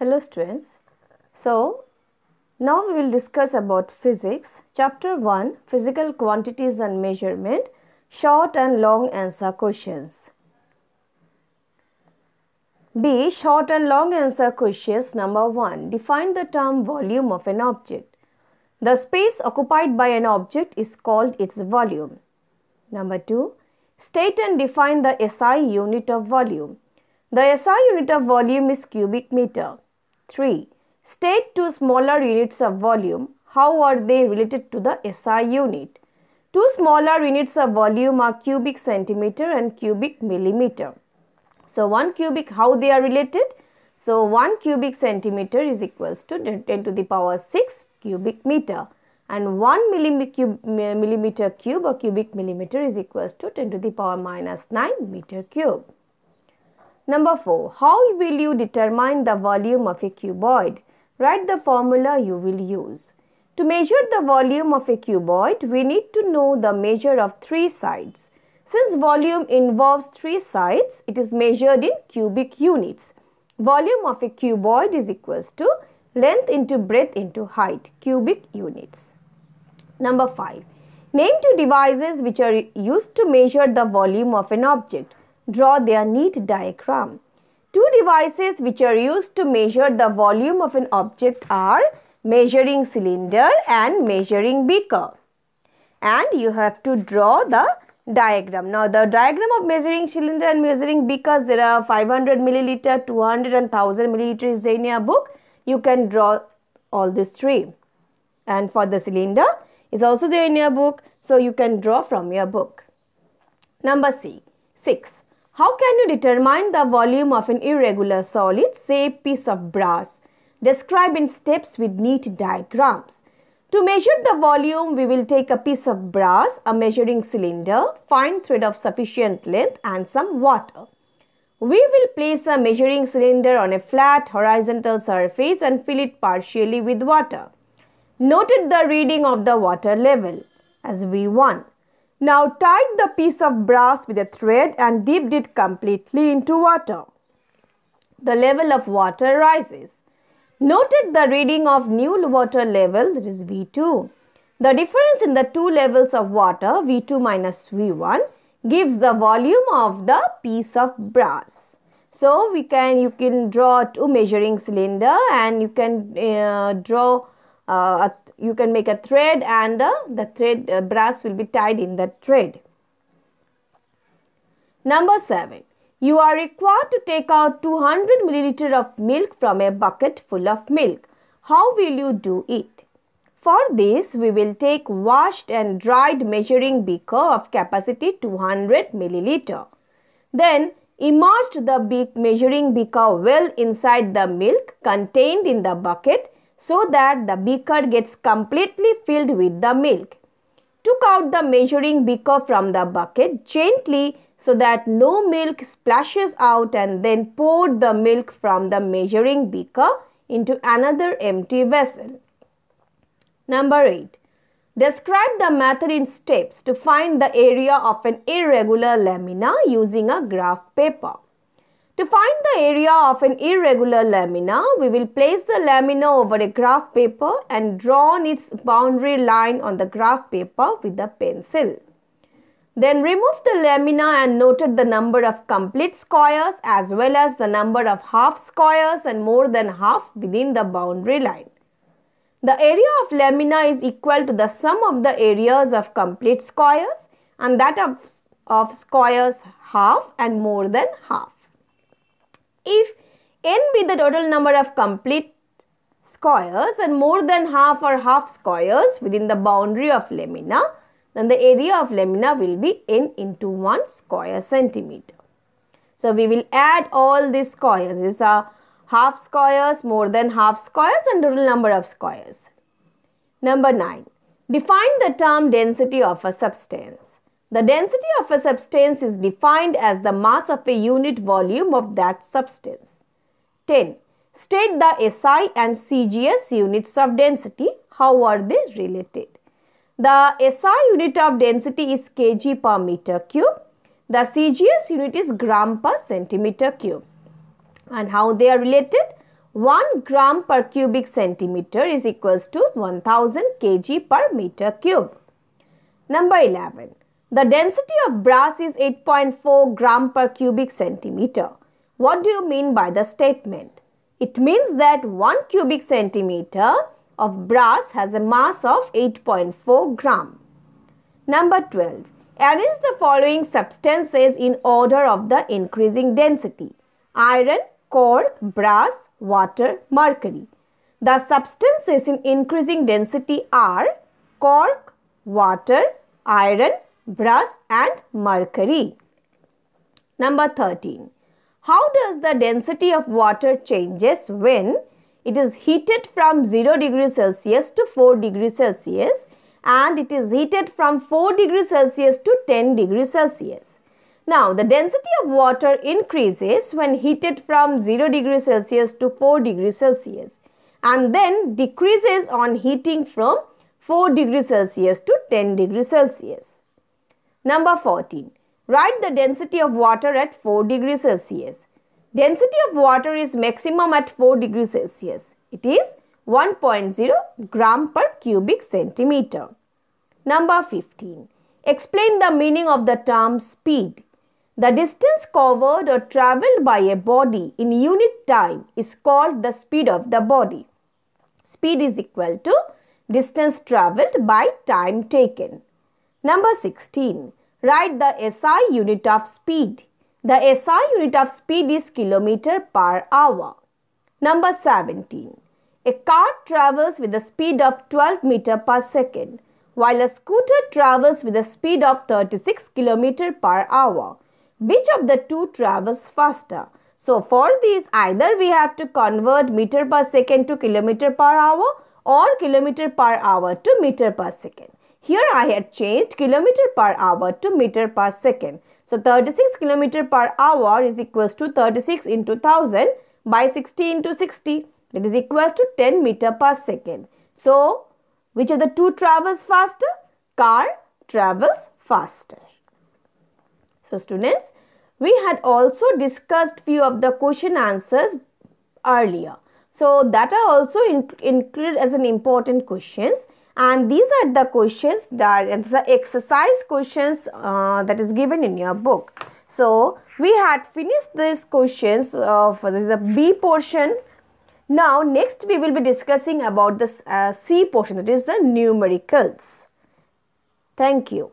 Hello students. So now we will discuss about physics. Chapter 1 Physical Quantities and Measurement Short and Long Answer Questions. B. Short and long answer questions. Number 1. Define the term volume of an object. The space occupied by an object is called its volume. Number 2. State and define the SI unit of volume. The SI unit of volume is cubic meter. 3. State two smaller units of volume. How are they related to the SI unit? Two smaller units of volume are cubic centimeter and cubic millimeter. So, 1 cubic, how they are related? So, 1 cubic centimeter is equals to 10 to the power 6 cubic meter and 1 millimeter cube or cubic millimeter is equals to 10 to the power minus 9 meter cube. Number 4. How will you determine the volume of a cuboid? Write the formula you will use. To measure the volume of a cuboid, we need to know the measure of three sides. Since volume involves three sides, it is measured in cubic units. Volume of a cuboid is equals to length into breadth into height, cubic units. Number 5. Name two devices which are used to measure the volume of an object draw their neat diagram. Two devices which are used to measure the volume of an object are measuring cylinder and measuring beaker. And you have to draw the diagram. Now the diagram of measuring cylinder and measuring beakers there are 500 milliliter, 200 and 1000 milliliter is in your book. You can draw all these three. And for the cylinder is also there in your book. So you can draw from your book. Number C. 6. How can you determine the volume of an irregular solid, say piece of brass? Describe in steps with neat diagrams. To measure the volume, we will take a piece of brass, a measuring cylinder, fine thread of sufficient length and some water. We will place a measuring cylinder on a flat horizontal surface and fill it partially with water. Noted the reading of the water level as V1. Now tied the piece of brass with a thread and dipped it completely into water. The level of water rises. Noted the reading of new water level that is V2. The difference in the two levels of water V2 minus V1 gives the volume of the piece of brass. So we can you can draw two measuring cylinder and you can uh, draw uh, a you can make a thread and uh, the thread uh, brass will be tied in the thread. Number 7. You are required to take out 200 milliliter of milk from a bucket full of milk. How will you do it? For this, we will take washed and dried measuring beaker of capacity 200 milliliter. Then, immerse the measuring beaker well inside the milk contained in the bucket so that the beaker gets completely filled with the milk. Took out the measuring beaker from the bucket gently so that no milk splashes out and then poured the milk from the measuring beaker into another empty vessel. Number 8. Describe the method in steps to find the area of an irregular lamina using a graph paper. To find the area of an irregular lamina, we will place the lamina over a graph paper and draw on its boundary line on the graph paper with a pencil. Then remove the lamina and noted the number of complete squares as well as the number of half squares and more than half within the boundary line. The area of lamina is equal to the sum of the areas of complete squares and that of, of squares half and more than half. If n be the total number of complete squares and more than half or half squares within the boundary of lamina, then the area of lamina will be n into 1 square centimeter. So we will add all these squares. These are half squares, more than half squares and total number of squares. Number 9. Define the term density of a substance. The density of a substance is defined as the mass of a unit volume of that substance. 10. State the SI and CGS units of density. How are they related? The SI unit of density is kg per meter cube. The CGS unit is gram per centimeter cube. And how they are related? 1 gram per cubic centimeter is equals to 1000 kg per meter cube. Number 11. The density of brass is 8.4 gram per cubic centimeter. What do you mean by the statement? It means that 1 cubic centimeter of brass has a mass of 8.4 gram. Number 12. Arrange the following substances in order of the increasing density. Iron, cork, brass, water, mercury. The substances in increasing density are cork, water, iron, brass and mercury. Number 13. How does the density of water changes when it is heated from 0 degree Celsius to 4 degree Celsius and it is heated from 4 degree Celsius to 10 degree Celsius. Now, the density of water increases when heated from 0 degree Celsius to 4 degree Celsius and then decreases on heating from 4 degree Celsius to 10 degree Celsius. Number 14. Write the density of water at 4 degrees Celsius. Density of water is maximum at 4 degrees Celsius. It is 1.0 gram per cubic centimeter. Number 15. Explain the meaning of the term speed. The distance covered or traveled by a body in unit time is called the speed of the body. Speed is equal to distance traveled by time taken. Number 16. Write the SI unit of speed. The SI unit of speed is kilometer per hour. Number 17. A car travels with a speed of 12 meter per second, while a scooter travels with a speed of 36 kilometer per hour. Which of the two travels faster? So for this, either we have to convert meter per second to kilometer per hour or kilometer per hour to meter per second. Here I had changed kilometer per hour to meter per second. So 36 kilometer per hour is equals to 36 into 1000 by 60 into 60 that is equals to 10 meter per second. So which of the two travels faster? Car travels faster. So students, we had also discussed few of the question answers earlier. So that are also included as an important questions and these are the questions that the exercise questions uh, that is given in your book so we had finished these questions uh, of this is a b portion now next we will be discussing about this uh, c portion that is the numericals thank you